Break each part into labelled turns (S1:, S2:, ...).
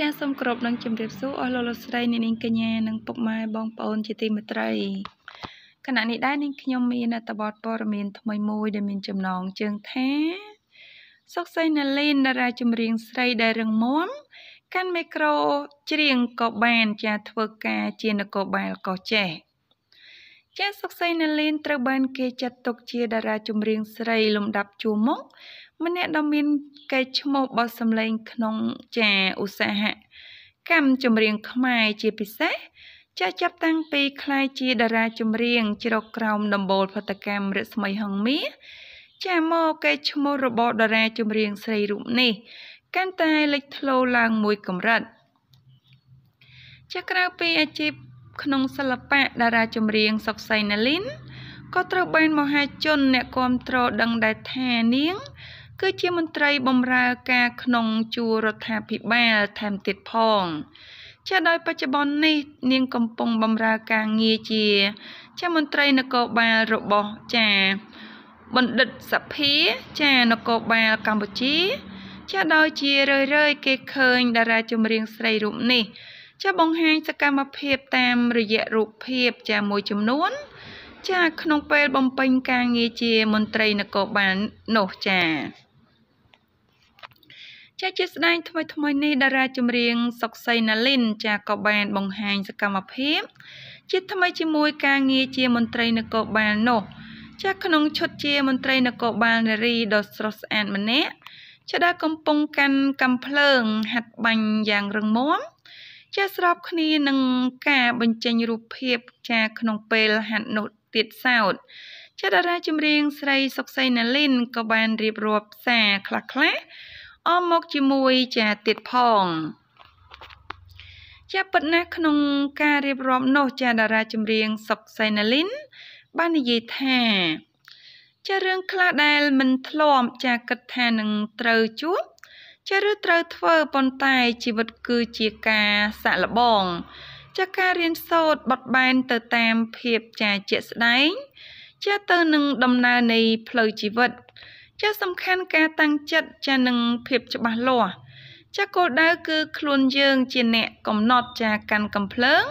S1: ចាសសូមគោរពនឹងជម្រាបសួរអស់លោកលោកស្រីនាងកញ្ញានិងពុកម៉ែបងប្អូនជាទីមេត្រីគណៈនេះដែរនាងខ្ញុំមានអត្ថបទព័ត៌មានថ្មីមួយដែលមានចំណងជើងថាសុកសៃណាលីនតារាចម្រៀងស្រីដែលរឹងមាំកាន់មីក្រូច្រៀងក៏បានចាធ្វើការ ជានគរបាលក៏ចេះចាសសុកសីណាលីនត្រូវបានគេចាត់ទុកជាតារាចម្រៀង ស្រីលំដាប់ ជួរមុខម្នាក់ដ៏មានកិច្ចឈ្មោះបោះសម្លេង ក្នុងចាឧស្សាហកម្មចម្រៀងខ្មែរជាពិសេសចាចាប់តាំងពីខ្លាយជាតារាចម្រៀង ជ្រកក្រោម ដំបូលផតកម្មរស្មីហង្មាចាមកកិច្ចឈ្មោះរបស់តារាចម្រៀងស្រីរូបនេះ កាន់តែលេចធ្លោឡើងមួយកម្រិតចាក្រៅពីអាជីពក្នុងសិល្បៈតារាចម្រៀងសុកសៃណាលីនក៏ត្រូវបានមហាជនអ្នកគាំទ្រដឹងដែរថានាង គឺជាមន្ត្រីបម្រើការក្នុងជួររដ្ឋាភិបាលថែមទៀតផងជាដោយបច្ចុប្បន្ននេះ នាងកំពុងបម្រើការងារជាជាមន្ត្រីនគរបាលរបស់ចាបណ្ឌិតសភាចានគរបាលកម្ពុជាចាដោយជារឿយៗគេឃើញតារាចម្រៀងស្រីរូបនេះចាបង្ហាញសកម្មភាពតាមរយៈរូបភាព ចាមួយចំនួន ចាក្នុងពេលបំពេញការងារជាមន្ត្រីនគរបាលនោះចាចាជាស្ដែង ថ្មីថ្មីនេះតារាចម្រៀងសុកសីណាលីនចាក៏បានបង្ហាញសកម្មភាពជាថ្មីជាមួយការងារជាមន្ត្រីនគរបាលនោះចាក្នុងឈុតជាមន្ត្រីនគរបាលនារីដ៏ស្រស់ស្អាតម្នាក់ចាដែលកំពុងកាន់កាំភ្លើង ហាត់បាញ់យ៉ាងរឹងមាំចាស្របគ្នានឹងការបញ្ចេញរូបភាពចាក្នុងពេលហាត់នោះទៀតសោតចាតារាចម្រៀងស្រីសុកសីណាលីនក៏បានរៀបរាប់សារខ្លះៗអមមកជាមួយចាទៀតផងចាពិតណាស់ក្នុងការរៀបរាប់នោះចាតារាចម្រៀងសុកសៃណាលីន បាននិយាយថាចារឿងខ្លះដែល មិនធ្លាប់ចាគិតថានឹងត្រូវជួបចេះឬត្រូវធ្វើប៉ុន្តែជីវិតគឺជាការសាក់លបង ចាការរៀនសូត្របត់បែនទៅតាមភាពចាជាក់ស្ដែងចាទៅនឹងដំណើរនៃផ្លូវជីវិតចាសំខាន់ការតាំងចិត្តចានឹងភាពច្បាស់លាស់ចាគោលដៅគឺ ខ្លួនយើង ជាអ្នកកំណត់ចាកាន់កំភ្លើង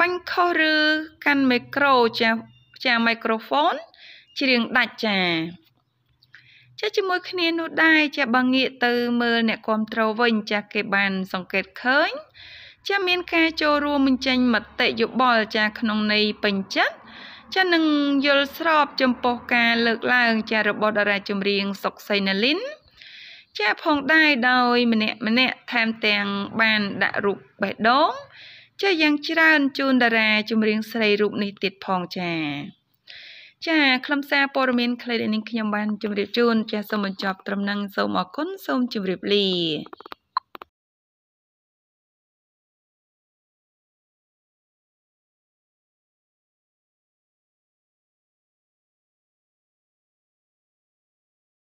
S1: បាញ់ខុសឬកាន់មីក្រូចាចាមីក្រូហ្វូនច្រៀងដាច់ចាចាជាមួយគ្នានោះដែរចាបើងាកទៅមើលអ្នកគ្រប់គ្រងវិញចាគេបានសង្កេតឃើញ ចាមាន ការចូលរួមបញ្ចេញ មតិយោបល់ចាក្នុងន័យពេញចិត្តចានឹងយល់ស្រប ចំពោះការលើកឡើងចារបស់តារាចម្រៀងសុកសៃណាលីន ចាផងដែរដោយ ម្នាក់ម្នាក់ថែមទាំងបានដាក់រូបបេះដូងចាយ៉ាងច្រើនជូនតារាចម្រៀងស្រីរូបនេះទៀតផងចាចាខ្លឹមសារព័ត៌មានខ្លីដែលនាងខ្ញុំបានជម្រាបជូនចាសូមបញ្ចប់ត្រឹមនឹងសូមអរគុណសូមជម្រាបលា